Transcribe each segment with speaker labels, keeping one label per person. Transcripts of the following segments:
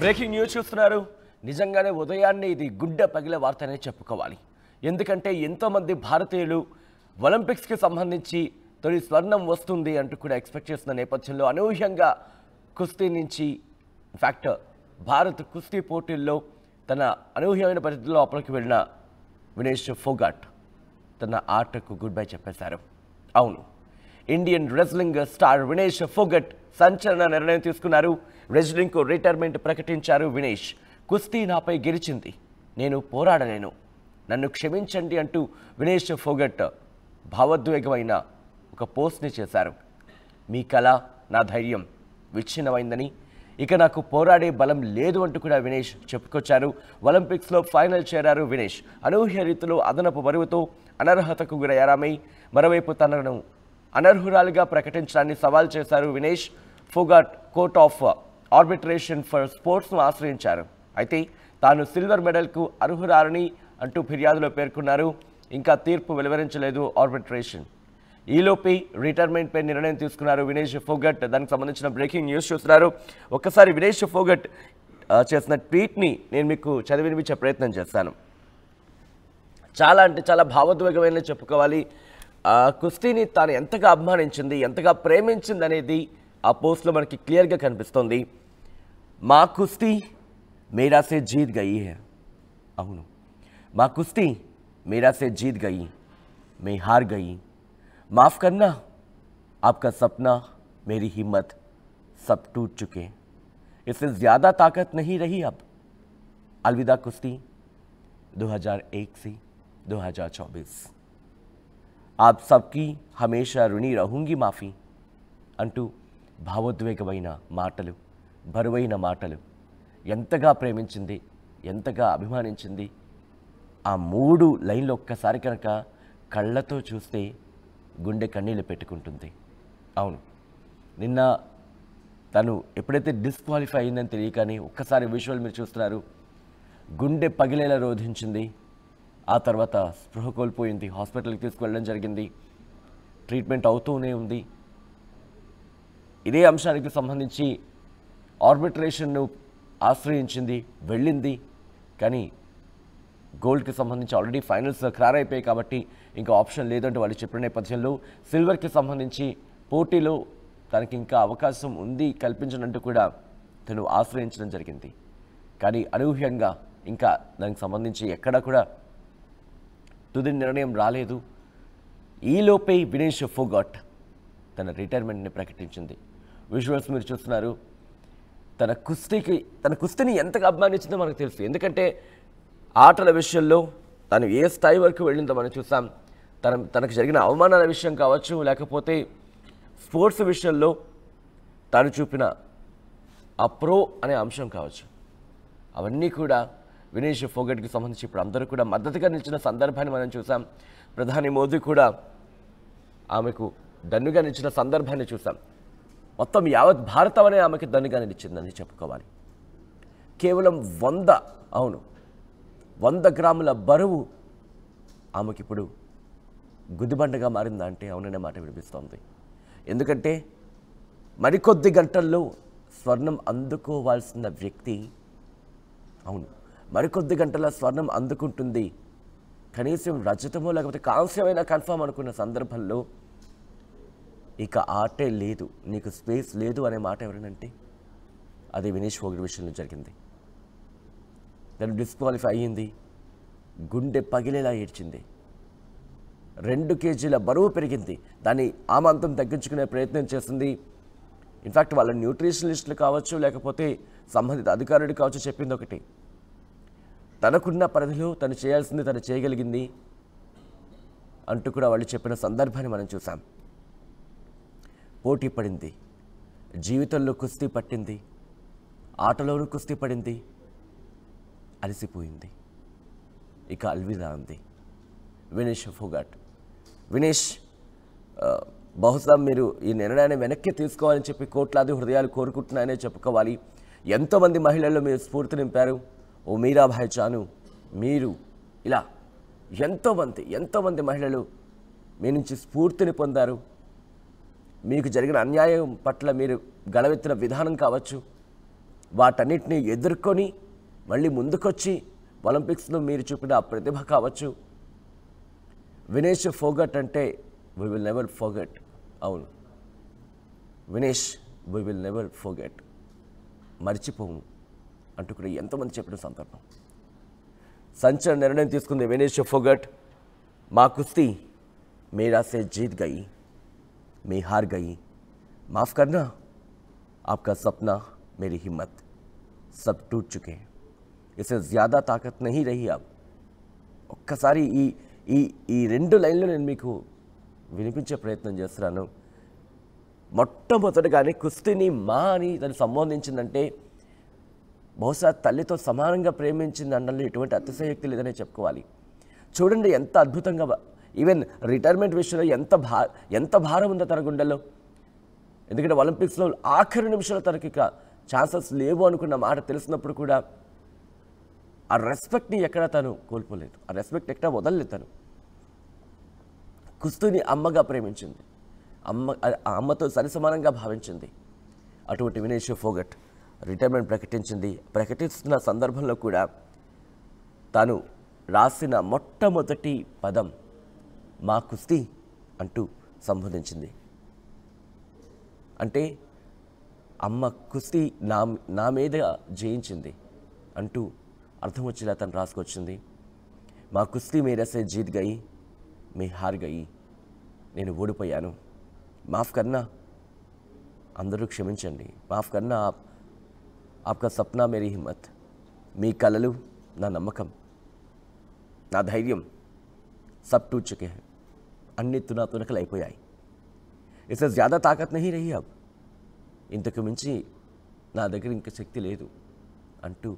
Speaker 1: breaking news చూస్తున్నారు నిజంగానే ఉదయాన్నే ఇది గుడ్డ పగిల వార్త అనేది చెప్పుకోవాలి ఎందుకంటే ఎంతోమంది భారతీయులు ఒలింపిక్స్కి సంబంధించి తొలి స్వర్ణం వస్తుంది అంటూ కూడా ఎక్స్పెక్ట్ చేస్తున్న నేపథ్యంలో అనూహ్యంగా కుస్తీ నుంచి ఫ్యాక్టర్ భారత్ కుస్తీ పోటీల్లో తన అనూహ్యమైన పరిస్థితుల్లో అప్పటికి వెళ్ళిన వినేష్ ఫోగాట్ తన ఆటకు గుడ్ బై చెప్పేశారు అవును Indian wrestling star Vinesh Phogat సంచలన నిర్ణయం తీసుకున్నారు రెజ్లింగ్కు రిటైర్మెంట్ ప్రకటించారు వినేష్ కుస్తీ నాపై గెలిచింది నేను పోరాడలేను నన్ను క్షమించండి అంటూ వినేష్ ఫోగట్ భావోద్వేగమైన ఒక పోస్ట్ని చేశారు మీ కళ నా ధైర్యం విచ్ఛిన్నమైందని ఇక నాకు పోరాడే బలం లేదు అంటూ కూడా వినేష్ చెప్పుకొచ్చారు ఒలింపిక్స్లో ఫైనల్ చేరారు వినేష్ అనూహ్య రీతిలో అదనపు బరువుతో అనర్హతకు గురయ్యారామై మరోవైపు తనను అనర్హురాలుగా ప్రకటించడాన్ని సవాల్ చేశారు Vinesh Phogat court of arbitration for స్పోర్ట్స్ను ఆశ్రయించారు అయితే తాను సిల్వర్ మెడల్కు అర్హురాలని అంటూ ఫిర్యాదులో పేర్కొన్నారు ఇంకా తీర్పు వెలువరించలేదు ఆర్బిట్రేషన్ ఈలోపే రిటైర్మెంట్పై నిర్ణయం తీసుకున్నారు వినేష్ ఫోగట్ దానికి సంబంధించిన బ్రేకింగ్ న్యూస్ చూస్తున్నారు ఒక్కసారి వినేష్ ఫోగట్ చేసిన ట్వీట్ని నేను మీకు చదివినిపించే ప్రయత్నం చేస్తాను చాలా అంటే చాలా భావోద్వేగమైన చెప్పుకోవాలి कुस्ती तुम अभिमानी एंत प्रेम की आ पोस्ट मन की क्लियर कुस्ती मेरा से जीत गई है अवन माँ कुस्ती मेरा से जीत गई मैं हार गई माफ़ करना आपका सपना मेरी हिम्मत सब टूट चुके इससे ज़्यादा ताकत नहीं रही अब अलविदा कुश्ती 2001 से 2024 आप సబ్కి హమేషా రుణి రహుంగి మాఫీ అంటూ భావోద్వేగమైన మాటలు బరువైన మాటలు ఎంతగా ప్రేమించింది ఎంతగా అభిమానించింది ఆ మూడు లైన్లు ఒక్కసారి కనుక కళ్ళతో చూస్తే గుండె కన్నీళ్ళు పెట్టుకుంటుంది అవును నిన్న తను ఎప్పుడైతే డిస్క్వాలిఫై అయిందని తెలియకని ఒక్కసారి విజువల్ మీరు చూస్తున్నారు గుండె పగిలేలా రోధించింది ఆ తర్వాత స్పృహ కోల్పోయింది హాస్పిటల్కి తీసుకువెళ్ళడం జరిగింది ట్రీట్మెంట్ అవుతూనే ఉంది ఇదే అంశానికి సంబంధించి ఆర్బిట్రేషన్ను ఆశ్రయించింది వెళ్ళింది కానీ గోల్డ్కి సంబంధించి ఆల్రెడీ ఫైనల్స్ క్లార్ అయిపోయాయి కాబట్టి ఇంకా ఆప్షన్ లేదంటే వాళ్ళు చెప్పిన నేపథ్యంలో సిల్వర్కి సంబంధించి పోటీలో తనకి ఇంకా అవకాశం ఉంది కల్పించినట్టు కూడా తను ఆశ్రయించడం జరిగింది కానీ అనూహ్యంగా ఇంకా దానికి సంబంధించి ఎక్కడా కూడా తుది నిర్ణయం రాలేదు ఈలోపే వినేష్ ఫోగాట్ తన రిటైర్మెంట్ని ప్రకటించింది విజువల్స్ మీరు చూస్తున్నారు తన కుస్తీకి తన కుస్తీని ఎంతగా అభిమానించిందో మనకు తెలుసు ఎందుకంటే ఆటల విషయంలో తను ఏ స్థాయి వరకు వెళ్ళిందో మనం చూస్తాం తన తనకు జరిగిన అవమానాల విషయం కావచ్చు లేకపోతే స్పోర్ట్స్ విషయంలో తను చూపిన అప్రో అనే అంశం కావచ్చు అవన్నీ కూడా వినేష్ ఫోగట్కి సంబంధించి ఇప్పుడు అందరూ కూడా మద్దతుగా నిలిచిన సందర్భాన్ని మనం చూసాం ప్రధాని మోదీ కూడా ఆమెకు దన్నుగా నిలిచిన సందర్భాన్ని చూసాం మొత్తం యావత్ భారతమనే ఆమెకి దన్నుగా నిలిచిందని చెప్పుకోవాలి కేవలం వంద అవును వంద గ్రాముల బరువు ఆమెకి ఇప్పుడు గుదిబండగా మారిందంటే అవుననే మాట వినిపిస్తోంది ఎందుకంటే మరికొద్ది గంటల్లో స్వర్ణం అందుకోవాల్సిన వ్యక్తి అవును మరికొద్ది గంటల స్వర్ణం అందుకుంటుంది కనీసం రజతమో లేకపోతే కాంస్యమైనా కన్ఫామ్ అనుకున్న సందర్భంలో ఇక ఆటే లేదు నీకు స్పేస్ లేదు అనే మాట ఎవరినంటే అది వినేష్ ఫోగర్ విషయంలో జరిగింది దాన్ని డిస్క్వాలిఫై అయ్యింది గుండె పగిలేలా ఏడ్చింది రెండు కేజీల బరువు పెరిగింది దాన్ని ఆమాంతం తగ్గించుకునే ప్రయత్నం చేసింది ఇన్ఫ్యాక్ట్ వాళ్ళ న్యూట్రిషనలిస్టులు కావచ్చు లేకపోతే సంబంధిత అధికారుడు కావచ్చు చెప్పింది ఒకటి తనకున్న పరిధిలో తను చేయాల్సింది తను చేయగలిగింది అంటూ కూడా వాళ్ళు చెప్పిన సందర్భాన్ని మనం చూసాం పోటీ పడింది జీవితంలో కుస్తీ పట్టింది ఆటలోనూ కుస్తీ పడింది అలసిపోయింది ఇక అల్విదా ఉంది వినేష్ ఫోగాట్ వినేష్ బహుశా మీరు ఈ నిర్ణయాన్ని వెనక్కి తీసుకోవాలని చెప్పి కోట్లాది హృదయాలు కోరుకుంటున్నాయనే చెప్పుకోవాలి ఎంతోమంది మహిళల్లో మీరు స్ఫూర్తి నింపారు ఓ మీరాభాయ్ చాను మీరు ఇలా ఎంతోమంది ఎంతోమంది మహిళలు మీ నుంచి స్ఫూర్తిని పొందారు మీకు జరిగిన అన్యాయం పట్ల మీరు గడవెత్తిన విధానం కావచ్చు వాటన్నిటిని ఎదుర్కొని మళ్ళీ ముందుకొచ్చి ఒలింపిక్స్లో మీరు చూపిన ప్రతిభ కావచ్చు వినేష్ ఫోగట్ అంటే వీ విల్ నెవర్ ఫోగట్ అవును Vinesh we will never Phogat మర్చిపోము అంటూ కూడా ఎంతమంది చెప్పిన సందర్భం సంచలన నిర్ణయం తీసుకుంది వినేష్ ఫోగట్ మా కుస్తీ మేరా సే జీత్ గయి మే హార్ గయి మాఫ్ కర్నా ఆప్కా సప్నా మేరీ హిమ్మత్ సబ్ టూట్ చుకే ఇసే జ్యాదా తాకత్ నహీ రహి ఆప్ ఒక్కసారి ఈ ఈ ఈ రెండు లైన్లు నేను మీకు వినిపించే ప్రయత్నం చేస్తున్నాను మొట్టమొదటిగానే కుస్తీని మా అని దానికి సంబంధించిందంటే బహుశా తల్లితో సమానంగా ప్రేమించింది అన్నలో ఎటువంటి అతిశయక్తి లేదనే చెప్పుకోవాలి చూడండి ఎంత అద్భుతంగా ఈవెన్ రిటైర్మెంట్ విషయంలో ఎంత భా ఎంత భారం ఉందో తన గుండెలో ఎందుకంటే ఒలింపిక్స్లో ఆఖరి నిమిషంలో తనకి ఛాన్సెస్ లేవు అనుకున్న మాట తెలిసినప్పుడు కూడా ఆ రెస్పెక్ట్ని ఎక్కడ తను కోల్పోలేదు ఆ రెస్పెక్ట్ ఎక్కడ వదలలేదు తను కుస్తూని అమ్మగా ప్రేమించింది అమ్మ ఆ అమ్మతో సరిసమానంగా భావించింది అటువంటి వినేష్ ఫోగట్ రిటైర్మెంట్ ప్రకటించింది ప్రకటిస్తున్న సందర్భంలో కూడా తాను రాసిన మొట్టమొదటి పదం మా కుస్తీ అంటూ సంబోధించింది అంటే అమ్మ కుస్తీ నా నా మీద జయించింది అంటూ అర్థం వచ్చేలా తను రాసుకొచ్చింది మా కుస్తీ మీరసే జీత్ గయి మీ హార్ గయి నేను ఓడిపోయాను మాఫ్ కన్నా అందరూ క్షమించండి మాఫ్ కన్నా आपका సప్నా మేరీ హిమ్మత్ మీ కలలు నా నమ్మకం నా ధైర్యం సబ్ टूट चुके हैं అన్ని తునాతునకలు అయిపోయాయి ఇస్ జ్యాదా తాకత్ నహి రహి అబ్ ఇంతకు మించి నా దగ్గర ఇంక శక్తి లేదు అంటూ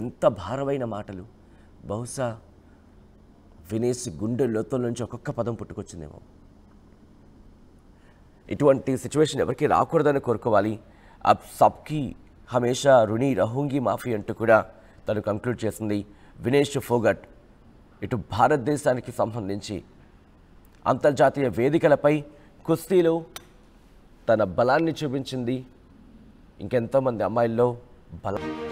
Speaker 1: ఎంత భారమైన మాటలు బహుశా వినేసి గుండె లోతుల నుంచి ఒక్కొక్క పదం పుట్టుకొచ్చిందేమో ఇటువంటి సిచ్యువేషన్ ఎవరికి రాకూడదని కోరుకోవాలి ఆ సబ్కి హమేషా రుణి రహోంగి మాఫీ అంటూ కూడా తను కంక్లూడ్ చేసింది వినేష్ ఫోగట్ ఇటు భారతదేశానికి సంబంధించి అంతర్జాతీయ వేదికలపై కుస్తీలో తన బలాన్ని చూపించింది ఇంకెంతోమంది అమ్మాయిల్లో బలం